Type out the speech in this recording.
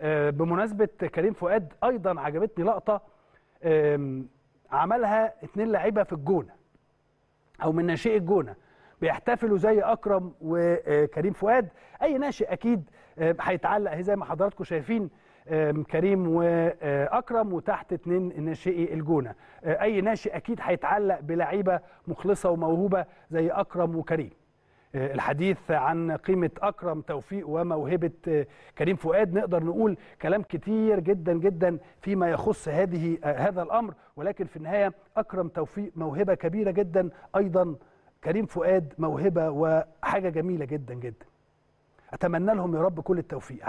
آه، بمناسبه كريم فؤاد ايضا عجبتني لقطه عملها اتنين لعيبه في الجونه او من ناشئ الجونه بيحتفلوا زي اكرم وكريم فؤاد اي ناشئ اكيد هيتعلق زي ما حضراتكم شايفين كريم واكرم وتحت اتنين ناشئي الجونه آه، اي ناشئ اكيد هيتعلق بلعيبه مخلصه وموهوبه زي اكرم وكريم آه، الحديث عن قيمة أكرم توفيق وموهبة آه، كريم فؤاد نقدر نقول كلام كتير جدا جدا فيما يخص هذه آه، هذا الأمر ولكن في النهاية أكرم توفيق موهبة كبيرة جدا أيضا كريم فؤاد موهبة وحاجة جميلة جدا جدا أتمنى لهم يا رب كل التوفيق